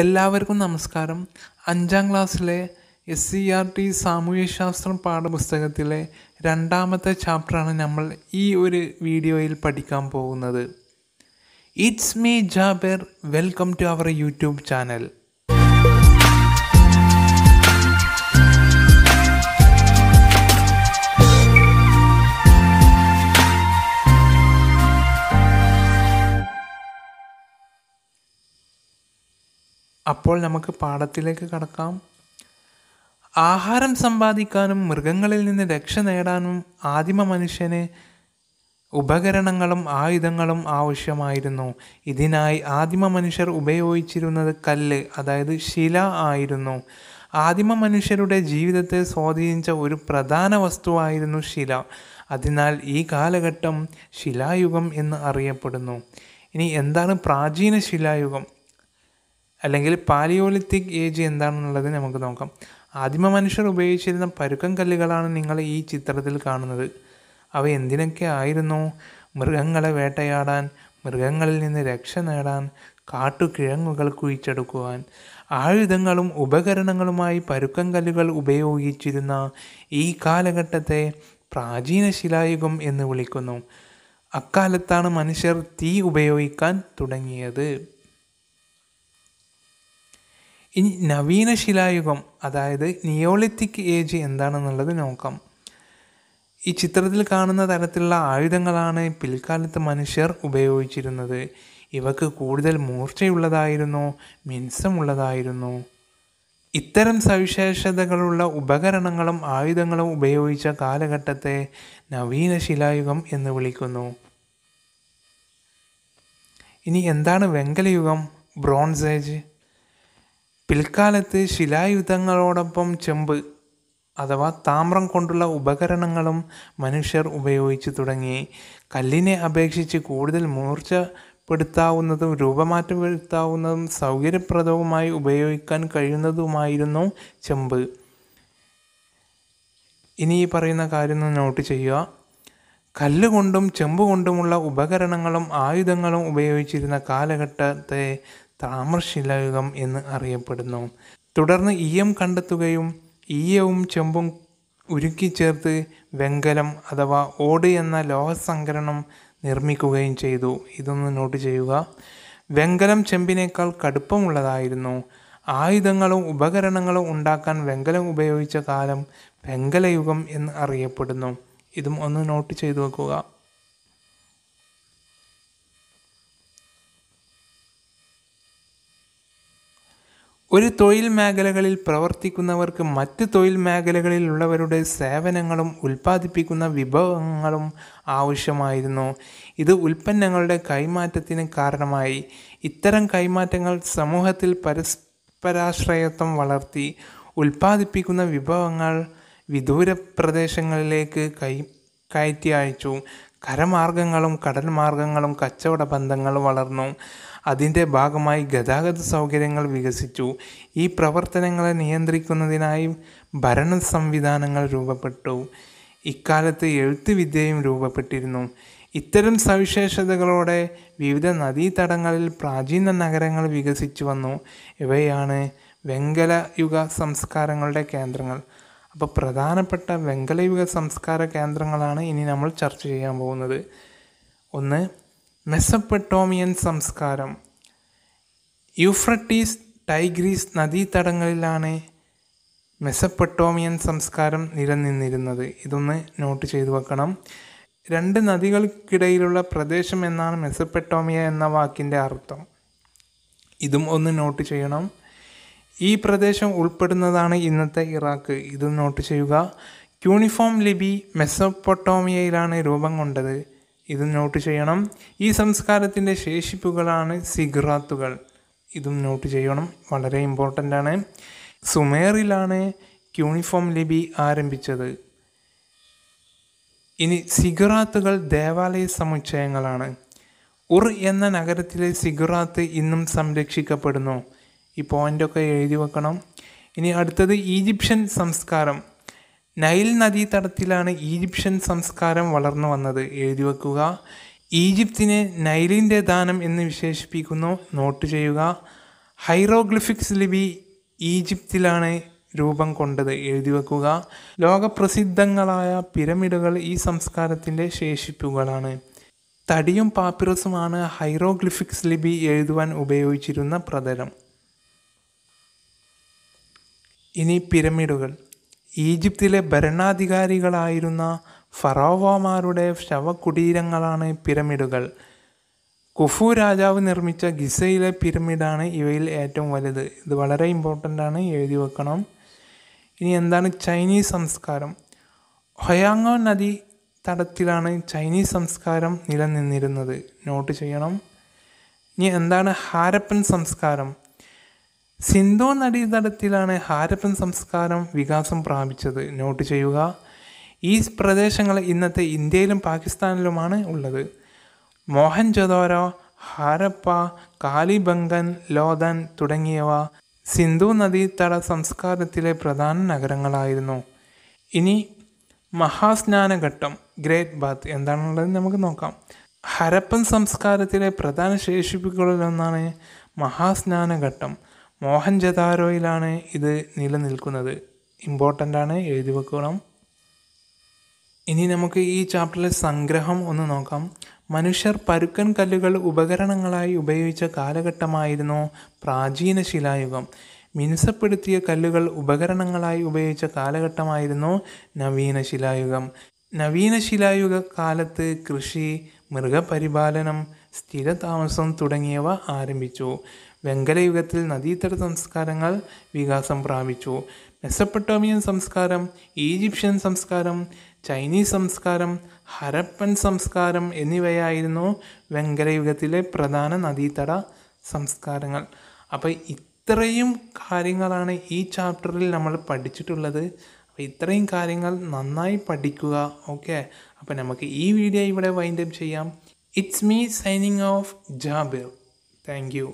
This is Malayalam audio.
എല്ലാവർക്കും നമസ്കാരം അഞ്ചാം ക്ലാസ്സിലെ എസ് സി ആർ ടി സാമൂഹ്യശാസ്ത്രം പാഠപുസ്തകത്തിലെ രണ്ടാമത്തെ ചാപ്റ്ററാണ് നമ്മൾ ഈ ഒരു വീഡിയോയിൽ പഠിക്കാൻ പോകുന്നത് it's me Jaber welcome to our YouTube channel അപ്പോൾ നമുക്ക് പാഠത്തിലേക്ക് കടക്കാം ആഹാരം സമ്പാദിക്കാനും മൃഗങ്ങളിൽ നിന്ന് രക്ഷ നേടാനും ആദിമ മനുഷ്യന് ഉപകരണങ്ങളും ആയുധങ്ങളും ആവശ്യമായിരുന്നു ഇതിനായി ആദിമ മനുഷ്യർ ഉപയോഗിച്ചിരുന്നത് കല്ല് അതായത് ശില ആയിരുന്നു ആദിമ മനുഷ്യരുടെ ജീവിതത്തെ സ്വാധീനിച്ച ഒരു പ്രധാന വസ്തുവായിരുന്നു ശില അതിനാൽ ഈ കാലഘട്ടം ശിലായുഗം എന്ന് അറിയപ്പെടുന്നു ഇനി എന്താണ് പ്രാചീന ശിലായുഗം അല്ലെങ്കിൽ പാലിയോലിത്തിക് ഏജ് എന്താണെന്നുള്ളത് നമുക്ക് നോക്കാം ആദിമ മനുഷ്യർ ഉപയോഗിച്ചിരുന്ന പരുക്കം കല്ലുകളാണ് നിങ്ങൾ ഈ ചിത്രത്തിൽ കാണുന്നത് അവ എന്തിനൊക്കെ ആയിരുന്നു മൃഗങ്ങളെ വേട്ടയാടാൻ മൃഗങ്ങളിൽ നിന്ന് രക്ഷ നേടാൻ കാട്ടുകിഴങ്ങുകൾ കുഴിച്ചെടുക്കുവാൻ ആയുധങ്ങളും ഉപകരണങ്ങളുമായി പരുക്കം കല്ലുകൾ ഉപയോഗിച്ചിരുന്ന ഈ കാലഘട്ടത്തെ പ്രാചീന ശിലായുഗം എന്ന് വിളിക്കുന്നു അക്കാലത്താണ് മനുഷ്യർ തീ ഉപയോഗിക്കാൻ തുടങ്ങിയത് ഇനി നവീന ശിലായുഗം അതായത് നിയോളിത്തിക് ഏജ് എന്താണെന്നുള്ളത് നോക്കാം ഈ ചിത്രത്തിൽ കാണുന്ന തരത്തിലുള്ള ആയുധങ്ങളാണ് പിൽക്കാലത്ത് മനുഷ്യർ ഉപയോഗിച്ചിരുന്നത് ഇവക്ക് കൂടുതൽ മൂർച്ചയുള്ളതായിരുന്നു മിൻസമുള്ളതായിരുന്നു ഇത്തരം സവിശേഷതകളുള്ള ഉപകരണങ്ങളും ആയുധങ്ങളും ഉപയോഗിച്ച കാലഘട്ടത്തെ നവീന ശിലായുഗം എന്ന് വിളിക്കുന്നു ഇനി എന്താണ് വെങ്കലയുഗം ബ്രോൺസ് ഏജ് പിൽക്കാലത്ത് ശിലായുധങ്ങളോടൊപ്പം ചെമ്പ് അഥവാ താമ്രം കൊണ്ടുള്ള ഉപകരണങ്ങളും മനുഷ്യർ ഉപയോഗിച്ചു തുടങ്ങി കല്ലിനെ അപേക്ഷിച്ച് കൂടുതൽ മൂർച്ചപ്പെടുത്താവുന്നതും രൂപമാറ്റം വരുത്താവുന്നതും സൗകര്യപ്രദവുമായി ഉപയോഗിക്കാൻ കഴിയുന്നതുമായിരുന്നു ചെമ്പ് ഇനി ഈ പറയുന്ന കാര്യം ഒന്ന് നോട്ട് ചെയ്യുക കല്ലുകൊണ്ടും ചെമ്പ് കൊണ്ടുമുള്ള ഉപകരണങ്ങളും ആയുധങ്ങളും ഉപയോഗിച്ചിരുന്ന കാലഘട്ടത്തെ താമ്രശിലായുഗം എന്ന് അറിയപ്പെടുന്നു തുടർന്ന് ഈയം കണ്ടെത്തുകയും ഈയവും ചെമ്പും ഉരുക്കിച്ചേർത്ത് വെങ്കലം അഥവാ ഓട് എന്ന ലോഹസങ്കരണം നിർമ്മിക്കുകയും ചെയ്തു ഇതൊന്ന് നോട്ട് ചെയ്യുക വെങ്കലം ചെമ്പിനേക്കാൾ കടുപ്പമുള്ളതായിരുന്നു ആയുധങ്ങളും ഉപകരണങ്ങളും ഉണ്ടാക്കാൻ വെങ്കലം ഉപയോഗിച്ച കാലം വെങ്കലയുഗം എന്ന് അറിയപ്പെടുന്നു ഇതും ഒന്ന് നോട്ട് ചെയ്തു വെക്കുക ഒരു തൊഴിൽ മേഖലകളിൽ പ്രവർത്തിക്കുന്നവർക്ക് മറ്റ് തൊഴിൽ മേഖലകളിലുള്ളവരുടെ സേവനങ്ങളും ഉൽപ്പാദിപ്പിക്കുന്ന വിഭവങ്ങളും ആവശ്യമായിരുന്നു ഇത് ഉൽപ്പന്നങ്ങളുടെ കൈമാറ്റത്തിന് കാരണമായി ഇത്തരം കൈമാറ്റങ്ങൾ സമൂഹത്തിൽ പരസ്പരാശ്രയത്വം വളർത്തി ഉൽപ്പാദിപ്പിക്കുന്ന വിഭവങ്ങൾ വിദൂര പ്രദേശങ്ങളിലേക്ക് കൈ കയറ്റി അയച്ചു കരമാർഗങ്ങളും കടൽ മാർഗങ്ങളും കച്ചവട ബന്ധങ്ങൾ വളർന്നു അതിൻ്റെ ഭാഗമായി ഗതാഗത സൗകര്യങ്ങൾ വികസിച്ചു ഈ പ്രവർത്തനങ്ങളെ നിയന്ത്രിക്കുന്നതിനായി ഭരണ സംവിധാനങ്ങൾ രൂപപ്പെട്ടു ഇക്കാലത്ത് എഴുത്തുവിദ്യയും രൂപപ്പെട്ടിരുന്നു ഇത്തരം സവിശേഷതകളോടെ വിവിധ നദീതടങ്ങളിൽ പ്രാചീന നഗരങ്ങൾ വികസിച്ചു വന്നു ഇവയാണ് വെങ്കലയുഗ സംസ്കാരങ്ങളുടെ കേന്ദ്രങ്ങൾ അപ്പോൾ പ്രധാനപ്പെട്ട വെങ്കലയുഗ സംസ്കാര കേന്ദ്രങ്ങളാണ് ഇനി നമ്മൾ ചർച്ച ചെയ്യാൻ പോകുന്നത് ഒന്ന് മെസ്സപ്പെട്ടോമിയൻ സംസ്കാരം യൂഫ്രട്ടീസ് ടൈഗ്രീസ് നദീതടങ്ങളിലാണ് മെസ്സപ്പെട്ടോമിയൻ സംസ്കാരം നിലനിന്നിരുന്നത് ഇതൊന്ന് നോട്ട് ചെയ്തു വെക്കണം രണ്ട് നദികൾക്കിടയിലുള്ള പ്രദേശം എന്നാണ് മെസ്സപ്പെട്ടോമിയ എന്ന വാക്കിൻ്റെ അർത്ഥം ഇതും ഒന്ന് നോട്ട് ചെയ്യണം ഈ പ്രദേശം ഉൾപ്പെടുന്നതാണ് ഇന്നത്തെ ഇറാഖ് ഇതും നോട്ട് ചെയ്യുക ക്യൂണിഫോം ലിപി മെസ്സപ്പൊട്ടോമിയയിലാണ് രൂപം കൊണ്ടത് ഇത് നോട്ട് ചെയ്യണം ഈ സംസ്കാരത്തിൻ്റെ ശേഷിപ്പുകളാണ് സിഗ്രാത്തുകൾ ഇതും നോട്ട് ചെയ്യണം വളരെ ഇമ്പോർട്ടൻ്റ് ആണ് സുമേറിലാണ് ക്യൂണിഫോം ലിപി ആരംഭിച്ചത് ഇനി സിഗുറാത്തുകൾ ദേവാലയ സമുച്ചയങ്ങളാണ് ഉർ എന്ന നഗരത്തിലെ സിഗുറാത്ത് ഇന്നും സംരക്ഷിക്കപ്പെടുന്നു ഈ പോയിൻ്റൊക്കെ എഴുതി വെക്കണം ഇനി അടുത്തത് ഈജിപ്ഷ്യൻ സംസ്കാരം നൈൽ നദീതടത്തിലാണ് ഈജിപ്ഷ്യൻ സംസ്കാരം വളർന്നു വന്നത് എഴുതി ഈജിപ്തിനെ നൈലിൻ്റെ ദാനം എന്ന് വിശേഷിപ്പിക്കുന്നു നോട്ട് ചെയ്യുക ഹൈറോഗ്ലിഫിക്സ് ലിപി ഈജിപ്തിലാണ് രൂപം കൊണ്ടത് എഴുതി വെക്കുക ലോകപ്രസിദ്ധങ്ങളായ പിരമിഡുകൾ ഈ സംസ്കാരത്തിൻ്റെ ശേഷിപ്പുകളാണ് തടിയും പാപ്പിറസുമാണ് ഹൈറോഗ്ലിഫിക്സ് ലിപി എഴുതുവാൻ ഉപയോഗിച്ചിരുന്ന പ്രതലം ഇനി പിരമിഡുകൾ ഈജിപ്തിലെ ഭരണാധികാരികളായിരുന്ന ഫറോവമാരുടെ ശവകുടീരങ്ങളാണ് പിരമിഡുകൾ കുഫു രാജാവ് നിർമ്മിച്ച ഗിസയിലെ പിരമിഡാണ് ഇവയിൽ ഏറ്റവും വലുത് ഇത് വളരെ ഇമ്പോർട്ടൻ്റ് ആണ് എഴുതി വെക്കണം ഇനി എന്താണ് ചൈനീസ് സംസ്കാരം ഹൊയാങ്ങോ നദി തടത്തിലാണ് ചൈനീസ് സംസ്കാരം നിലനിന്നിരുന്നത് നോട്ട് ചെയ്യണം ഇനി എന്താണ് ഹാരപ്പൻ സംസ്കാരം സിന്ധു നടീതടത്തിലാണ് ഹാരപ്പൻ സംസ്കാരം വികാസം പ്രാപിച്ചത് നോട്ട് ചെയ്യുക ഈ പ്രദേശങ്ങൾ ഇന്നത്തെ ഇന്ത്യയിലും പാകിസ്ഥാനിലുമാണ് ഉള്ളത് ജദോര ഹാരപ്പ കാലിബംഗൻ ലോതൻ തുടങ്ങിയവ സിന്ധു നദീതട സംസ്കാരത്തിലെ പ്രധാന നഗരങ്ങളായിരുന്നു ഇനി മഹാസ്നാനഘട്ടം ഗ്രേറ്റ് ബാത്ത് എന്താണുള്ളത് നമുക്ക് നോക്കാം ഹരപ്പൻ സംസ്കാരത്തിലെ പ്രധാന ശേഷിപ്പുകളിലൊന്നാണ് മഹാസ്നാനഘട്ടം മോഹൻജദാരോയിലാണ് ഇത് നിലനിൽക്കുന്നത് ഇമ്പോർട്ടൻ്റ് ആണ് എഴുതി വെക്കണം ഇനി നമുക്ക് ഈ ചാപ്റ്ററിലെ സംഗ്രഹം ഒന്ന് നോക്കാം മനുഷ്യർ പരുക്കൻ കല്ലുകൾ ഉപകരണങ്ങളായി ഉപയോഗിച്ച കാലഘട്ടമായിരുന്നു പ്രാചീന ശിലായുഗം മിനുസപ്പെടുത്തിയ കല്ലുകൾ ഉപകരണങ്ങളായി ഉപയോഗിച്ച കാലഘട്ടമായിരുന്നു നവീന ശിലായുഗം നവീന ശിലായുഗ കാലത്ത് കൃഷി മൃഗപരിപാലനം സ്ഥിരതാമസം തുടങ്ങിയവ ആരംഭിച്ചു വെങ്കലയുഗത്തിൽ നദീതട സംസ്കാരങ്ങൾ വികാസം പ്രാപിച്ചു മെസ്സപ്പട്ടോമിയൻ സംസ്കാരം ഈജിപ്ഷ്യൻ സംസ്കാരം ചൈനീസ് സംസ്കാരം ഹരപ്പൻ സംസ്കാരം എന്നിവയായിരുന്നു വെങ്കലയുഗത്തിലെ പ്രധാന നദീതട സംസ്കാരങ്ങൾ അപ്പോൾ ഇത്രയും കാര്യങ്ങളാണ് ഈ ചാപ്റ്ററിൽ നമ്മൾ പഠിച്ചിട്ടുള്ളത് അപ്പോൾ ഇത്രയും കാര്യങ്ങൾ നന്നായി പഠിക്കുക ഓക്കെ അപ്പോൾ നമുക്ക് ഈ വീഡിയോ ഇവിടെ വൈൻഡപ്പ് ചെയ്യാം it's me signing off Jabir thank U